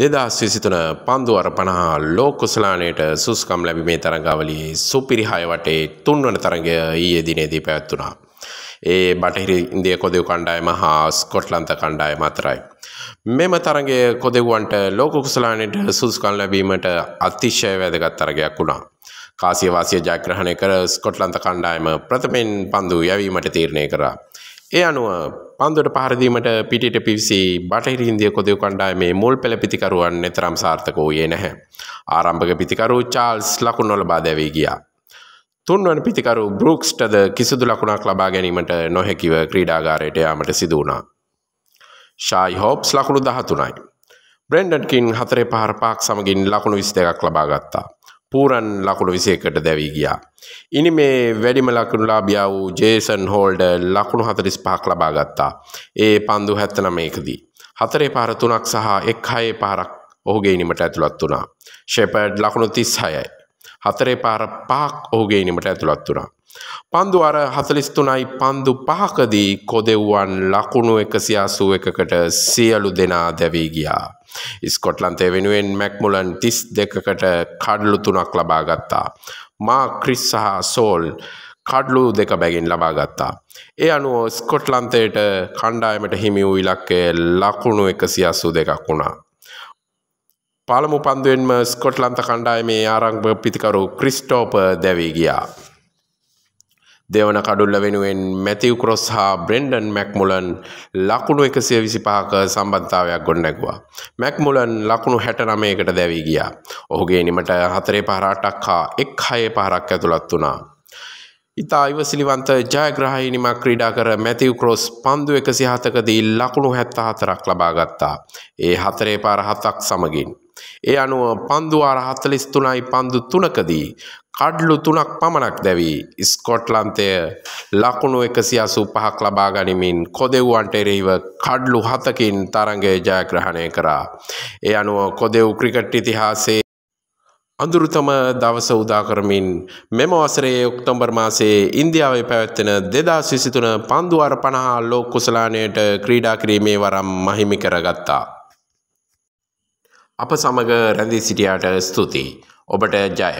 දෙදස් විසිතුන පන්දුවර පණහා ලෝකුසලානයට සුස්කම් ලැබි මේ තරඟාවලි සුපිරිහයවටේ තුන්වන තරගය ඊයේ දිනේදී පැවැත්වුණා. ඒ බටහිර ඉන්දිය කොදෙව් කණ්ඩායම හා ස්කොට්ලන්ත කණ්ඩායම අතරයි. මෙම තරගය කොදෙව්වන්ට ලෝකුසලානයට සුස්කම් ලැබීමට අතිශය වැදගත් තරගයක් වුණා. කාසියවාසිය ජයග්‍රහණය කර ස්කොට්ලන්ත කණ්ඩායම ප්‍රථමෙන් පන්දු යැවීමට තීරණය කරා. ඒ අනුව පන්දුවට පහරදීමට පිටිට පිවිසි බටහිර ඉන්දිය කොදව කණ්ඩායමේ මුල් පෙළ පිතිකරුවන් නතරම් සාර්ථක වූයේ නැහැ. ආරම්භක පිතිකරු චාල්ස් ලකුණු නොලබා දැවී ගියා. තුන්වන පිතිකරු බෘක්ස්ටද කිසිදු ලකුණක් ලබා ගැනීමට නොහැකිව ක්‍රීඩාගාරයට යාමට සිදු වුණා. ෂායි හෝප්ස් ලකුණු දහතුනයි. බ්‍රෙන්ඩන්කින් හතරේ පහර පාක් සමගින් ලකුණු විස් දෙකක් ලබාගත්තා. පූරන් ලකුණු විසයකට දැවී ගියා. ඉනි මේ වැඩිම ලකුණුලාබියා වූ ජේසන් හෝල්ඩ ලකුණු හතරිස් පහක් ලබා ගත්තා. ඒ පන්දු හැත්තන මේකදී. හතරේ පාර තුනක් සහ එක් හයේ පාරක් ඔහුගේ ඉනිමට ඇතුළත් වුණා. ෂෙපඩ් ලකුණු තිස් හයයි. හතරේ පාර පහක් ඔහුගේ ඉනිමට ඇතුළත් වුණා. පන්දු අර හතලිස්තුනයි පන්දු පහකදී කොදෙව්වන් ලකුණු එකසියාසුව එකකට සියලු දෙනා දැවී ගියා. ස්කොට්ලන්තය වෙනුවෙන් මැක්මුලන් තිස් දෙකකට කඩලු තුනක් ලබාගත්තා. මා ක්‍රිස් සහ සෝල් කඩ්ලු දෙක බැගින් ලබාගත්තා. ඒ අනුව ස්කොට්ලන්තයට කණ්ඩායමට හිමි වූ ඉලක්කේ ලකුණු එකසියාසු දෙකක් වුණා. පළමු පන්දුවෙන්ම ස්කොට්ලන්ත කණ්ඩායමේ ආරංභ පිතිකරු ක්‍රිස්ටෝප දැවී ගියා. දෙවන කඩුල්ල වෙනුවෙන් මැතිව් ක්‍රොස් හා බ්‍රෙන්ඩන් මැක්මුලන් ලකුණු එකසිය විසිපාක සම්බන්ධතාවයක් ගොඩනැගවා. මැක්මුලන් ලකුණු හැට නමයකට දැවී ගියා. ඔහුගේ නිමට හතරේ පහරාටක් හා එක් හයේ පහරක් ඇතුළත් වනා. ඉතා ඉවසිලිවන්ත ජයග්‍රහහිනිම ක්‍රීඩා කර මැතිව් කරෝස් පන්දු එකසි හතකදී ලකුණු හැත්ත හතරක් ලබාගත්තා. ඒ හතරේ පාරහතක් සමගින්. ඒ අනුව පන්දුවාර හත්තලිස් තුනයි පන්දු තුනකදී කඩ්ලු තුනක් පමණක් දැවී ස්කොට්ලන්තය ලකුණු එකසි අසු පහක් ලබා ගනිමින් කොදෙව්වන්ට එරෙහිව කඩ්ලු හතකින් තරගය ජයග්‍රහණය කරා. ඒ අනුව කොදෙව් ක්‍රිකට් ඉතිහාසේ අඳුරුතම දවස උදාකරමින් මෙම වසරේ ඔක්තෝබර් මාසයේ ඉන්දියාවේ පැවැත්වෙන දෙදස් විසිතුන පන්දුවර පණහා ලෝක කුසලානයට ක්‍රීඩා කිරීමේ වරම් මහිමි කරගත්තා. අප සමග රැඳී සිටියාට ස්තුතියි. ඔබට ජය.